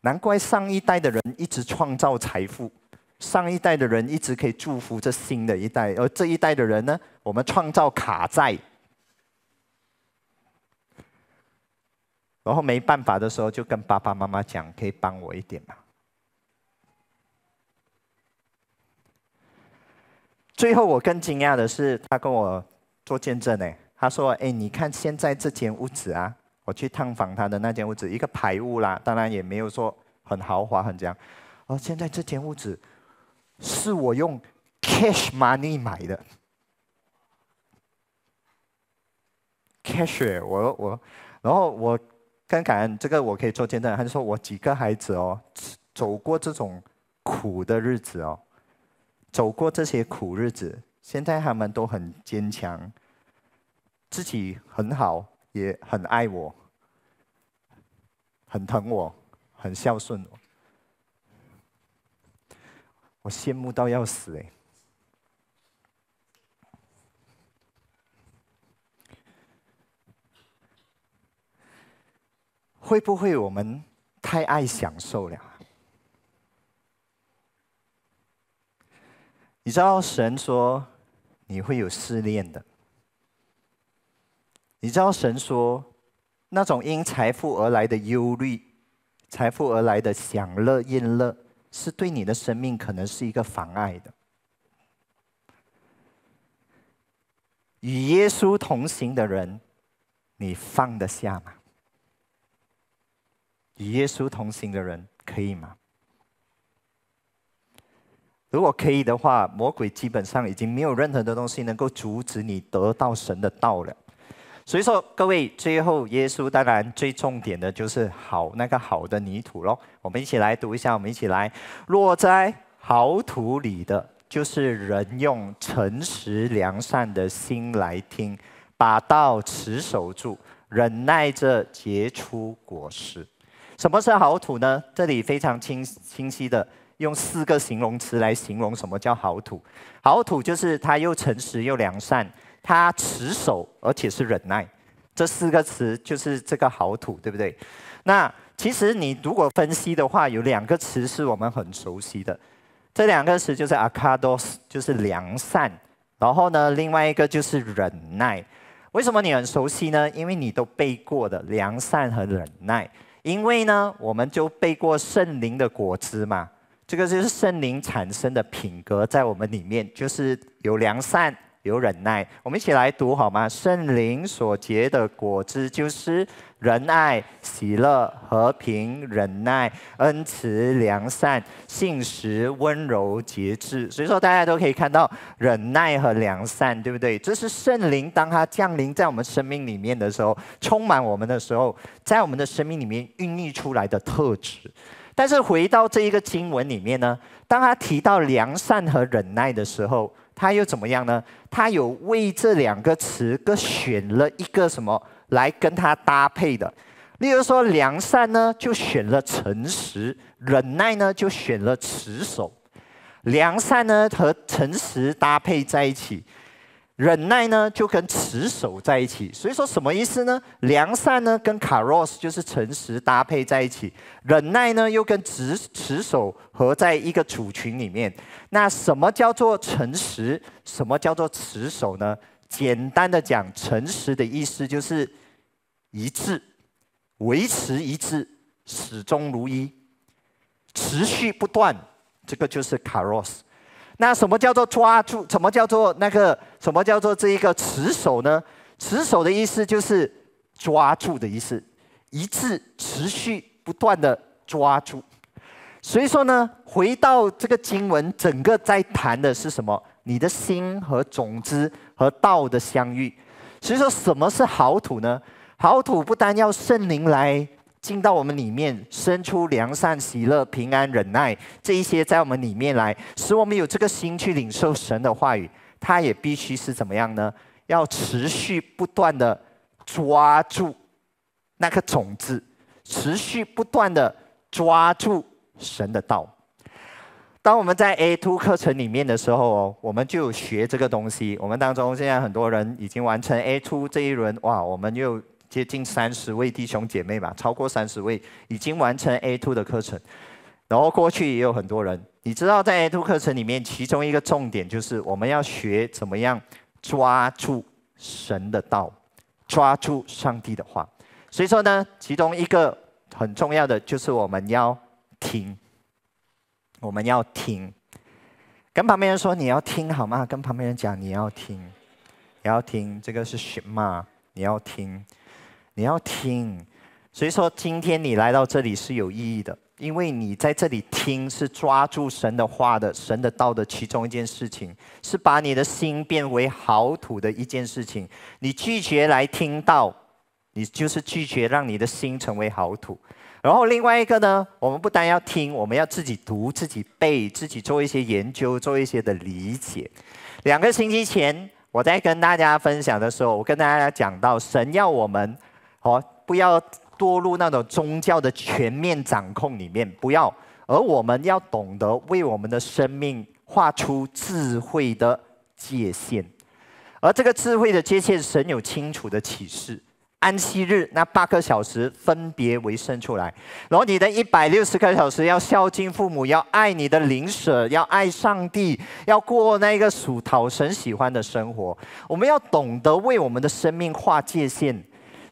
难怪上一代的人一直创造财富，上一代的人一直可以祝福这新的一代，而这一代的人呢，我们创造卡债。然后没办法的时候，就跟爸爸妈妈讲，可以帮我一点吗？最后我更惊讶的是，他跟我做见证，呢。他说，哎，你看现在这间屋子啊，我去探访他的那间屋子，一个排屋啦，当然也没有说很豪华，很这样。而现在这间屋子，是我用 cash money 买的，cash，我我，然后我。看感恩，这个我可以做见证。他就说我几个孩子哦，走过这种苦的日子哦，走过这些苦日子，现在他们都很坚强，自己很好，也很爱我，很疼我，很孝顺我，我羡慕到要死哎。会不会我们太爱享受了？你知道神说你会有失恋的。你知道神说，那种因财富而来的忧虑、财富而来的享乐、厌乐，是对你的生命可能是一个妨碍的。与耶稣同行的人，你放得下吗？与耶稣同行的人可以吗？如果可以的话，魔鬼基本上已经没有任何的东西能够阻止你得到神的道了。所以说，各位，最后耶稣当然最重点的就是好那个好的泥土喽。我们一起来读一下，我们一起来。落在好土里的，就是人用诚实良善的心来听，把道持守住，忍耐着结出果实。什么是好土呢？这里非常清清晰的用四个形容词来形容什么叫好土。好土就是它又诚实又良善，它持守而且是忍耐。这四个词就是这个好土，对不对？那其实你如果分析的话，有两个词是我们很熟悉的，这两个词就是 “akados” 就是良善，然后呢，另外一个就是忍耐。为什么你很熟悉呢？因为你都背过的良善和忍耐。因为呢，我们就背过圣灵的果子嘛，这个就是圣灵产生的品格在我们里面，就是有良善。有忍耐，我们一起来读好吗？圣灵所结的果子就是仁爱、喜乐、和平、忍耐、恩慈、良善、信实、温柔、节制。所以说，大家都可以看到忍耐和良善，对不对？这是圣灵当他降临在我们生命里面的时候，充满我们的时候，在我们的生命里面孕育出来的特质。但是回到这一个经文里面呢，当他提到良善和忍耐的时候。他又怎么样呢？他有为这两个词各选了一个什么来跟它搭配的，例如说，良善呢就选了诚实，忍耐呢就选了持守，良善呢和诚实搭配在一起。忍耐呢，就跟持守在一起，所以说什么意思呢？良善呢，跟卡 a 斯就是诚实搭配在一起，忍耐呢又跟持持守合在一个主群里面。那什么叫做诚实？什么叫做持守呢？简单的讲，诚实的意思就是一致，维持一致，始终如一，持续不断，这个就是卡 a 斯。那什么叫做抓住？什么叫做那个？什么叫做这一个持守呢？持守的意思就是抓住的意思，一直持续不断的抓住。所以说呢，回到这个经文，整个在谈的是什么？你的心和种子和道的相遇。所以说，什么是好土呢？好土不单要圣灵来。进到我们里面，生出良善、喜乐、平安、忍耐这一些，在我们里面来，使我们有这个心去领受神的话语。他也必须是怎么样呢？要持续不断的抓住那颗种子，持续不断的抓住神的道。当我们在 A Two 课程里面的时候，哦，我们就有学这个东西。我们当中现在很多人已经完成 A Two 这一轮，哇，我们又。接近三十位弟兄姐妹吧，超过三十位已经完成 A Two 的课程，然后过去也有很多人。你知道，在 A Two 课程里面，其中一个重点就是我们要学怎么样抓住神的道，抓住上帝的话。所以说呢，其中一个很重要的就是我们要听，我们要听，跟旁边人说你要听好吗？跟旁边人讲你要听，你要听，这个是什嘛？你要听。你要听，所以说今天你来到这里是有意义的，因为你在这里听是抓住神的话的，神的道的其中一件事情，是把你的心变为好土的一件事情。你拒绝来听到，你就是拒绝让你的心成为好土。然后另外一个呢，我们不单要听，我们要自己读、自己背、自己做一些研究、做一些的理解。两个星期前我在跟大家分享的时候，我跟大家讲到，神要我们。好，不要堕入那种宗教的全面掌控里面，不要。而我们要懂得为我们的生命画出智慧的界限，而这个智慧的界限，神有清楚的启示。安息日那八个小时分别为生出来，然后你的一百六十个小时要孝敬父母，要爱你的邻舍，要爱上帝，要过那个属讨神喜欢的生活。我们要懂得为我们的生命画界限。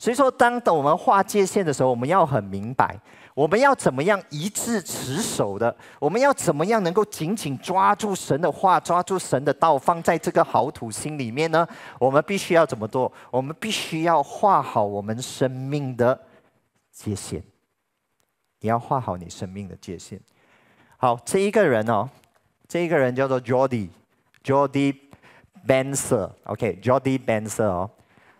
所以说，当等我们画界限的时候，我们要很明白，我们要怎么样一致持守的？我们要怎么样能够紧紧抓住神的话，抓住神的道，放在这个好土心里面呢？我们必须要怎么做？我们必须要画好我们生命的界限，你要画好你生命的界限。好，这一个人哦，这一个人叫做 Jody，Jody Benser，OK，Jody Benser 哦。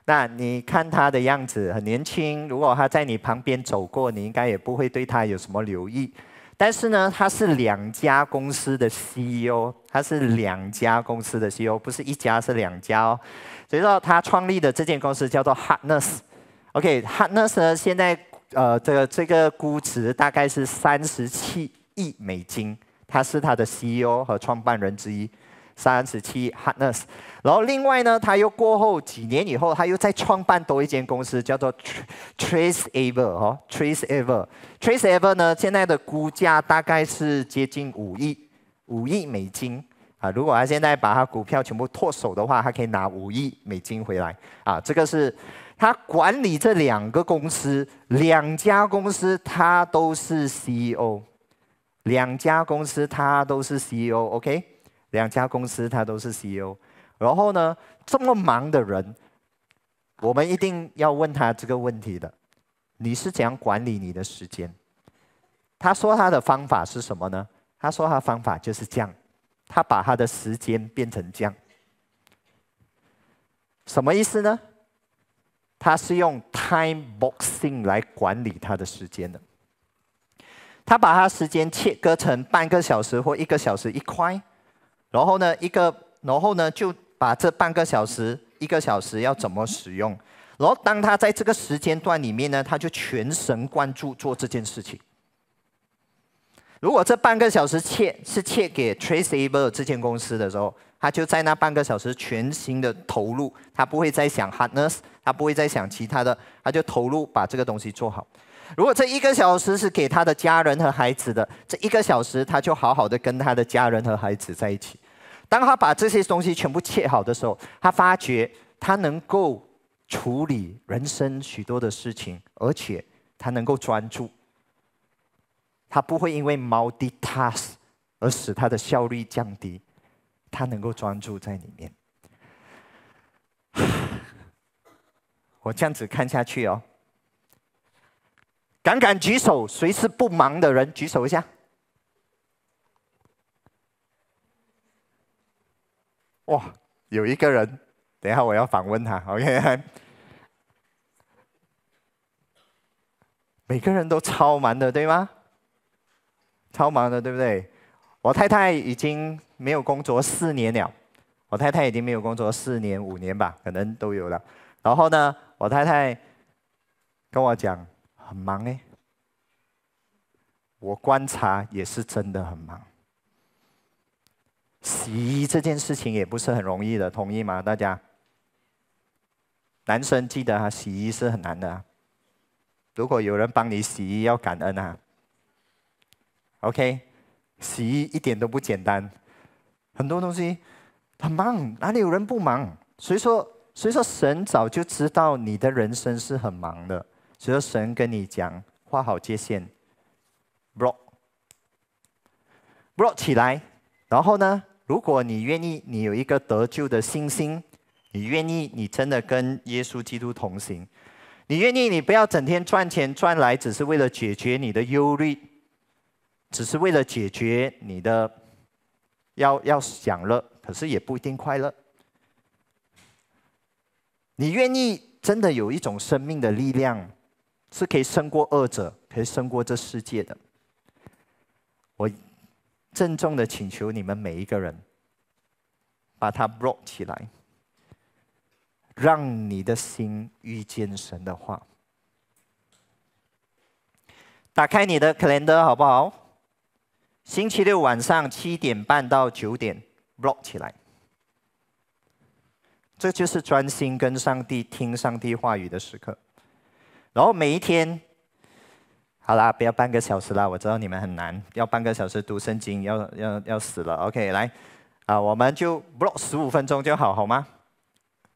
那你看他的样子很年轻，如果他在你旁边走过，你应该也不会对他有什么留意。但是呢，他是两家公司的 CEO，他是两家公司的 CEO，不是一家是两家哦。所以说，他创立的这间公司叫做 Harness，OK，Harness 现在呃这个这个估值大概是三十七亿美金，他是他的 CEO 和创办人之一。三十七 h r d n e s s 然后另外呢，他又过后几年以后，他又再创办多一间公司，叫做 Trace Ever 哦，Trace Ever，Trace Ever 呢，现在的估价大概是接近五亿，五亿美金啊。如果他现在把他股票全部脱手的话，他可以拿五亿美金回来啊。这个是他管理这两个公司，两家公司他都是 CEO，两家公司他都是 CEO，OK。两家公司，他都是 CEO。然后呢，这么忙的人，我们一定要问他这个问题的：你是怎样管理你的时间？他说他的方法是什么呢？他说他方法就是这样，他把他的时间变成这样。什么意思呢？他是用 time boxing 来管理他的时间的。他把他时间切割成半个小时或一个小时一块。然后呢，一个，然后呢，就把这半个小时、一个小时要怎么使用。然后，当他在这个时间段里面呢，他就全神贯注做这件事情。如果这半个小时切是切给 t r a c e a b l e 这间公司的时候，他就在那半个小时全心的投入，他不会再想 Hard n e s s 他不会再想其他的，他就投入把这个东西做好。如果这一个小时是给他的家人和孩子的，这一个小时他就好好的跟他的家人和孩子在一起。当他把这些东西全部切好的时候，他发觉他能够处理人生许多的事情，而且他能够专注，他不会因为 t 的 task 而使他的效率降低，他能够专注在里面。我这样子看下去哦，敢敢举手，谁是不忙的人？举手一下。哇，有一个人，等一下我要访问他，OK？每个人都超忙的，对吗？超忙的，对不对？我太太已经没有工作四年了，我太太已经没有工作四年、五年吧，可能都有了。然后呢，我太太跟我讲很忙哎，我观察也是真的很忙。洗衣这件事情也不是很容易的，同意吗，大家？男生记得啊，洗衣是很难的。如果有人帮你洗衣，要感恩啊。OK，洗衣一点都不简单，很多东西，很忙，哪里有人不忙？所以说，所以说，神早就知道你的人生是很忙的，所以神跟你讲，画好界限，block，block 起来，然后呢？如果你愿意，你有一个得救的信心；你愿意，你真的跟耶稣基督同行；你愿意，你不要整天赚钱赚来，只是为了解决你的忧虑，只是为了解决你的要要想乐，可是也不一定快乐。你愿意真的有一种生命的力量，是可以胜过二者，可以胜过这世界的。我。郑重的请求你们每一个人，把它 block 起来，让你的心遇见神的话。打开你的 l i n d l r 好不好？星期六晚上七点半到九点 block 起来，这就是专心跟上帝听上帝话语的时刻。然后每一天。好啦，不要半个小时啦！我知道你们很难，要半个小时读圣经要要要死了。OK，来，啊，我们就 block 十五分钟就好，好吗？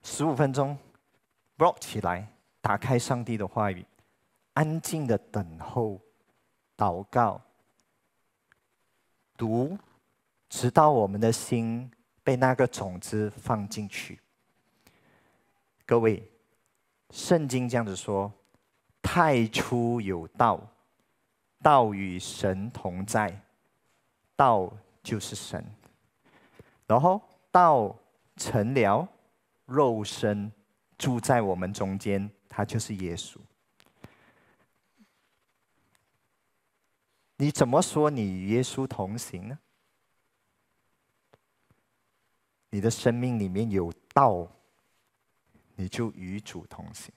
十五分钟，block 起来，打开上帝的话语，安静的等候，祷告，读，直到我们的心被那个种子放进去。各位，圣经这样子说，太初有道。道与神同在，道就是神，然后道成了肉身，住在我们中间，他就是耶稣。你怎么说你与耶稣同行呢？你的生命里面有道，你就与主同行。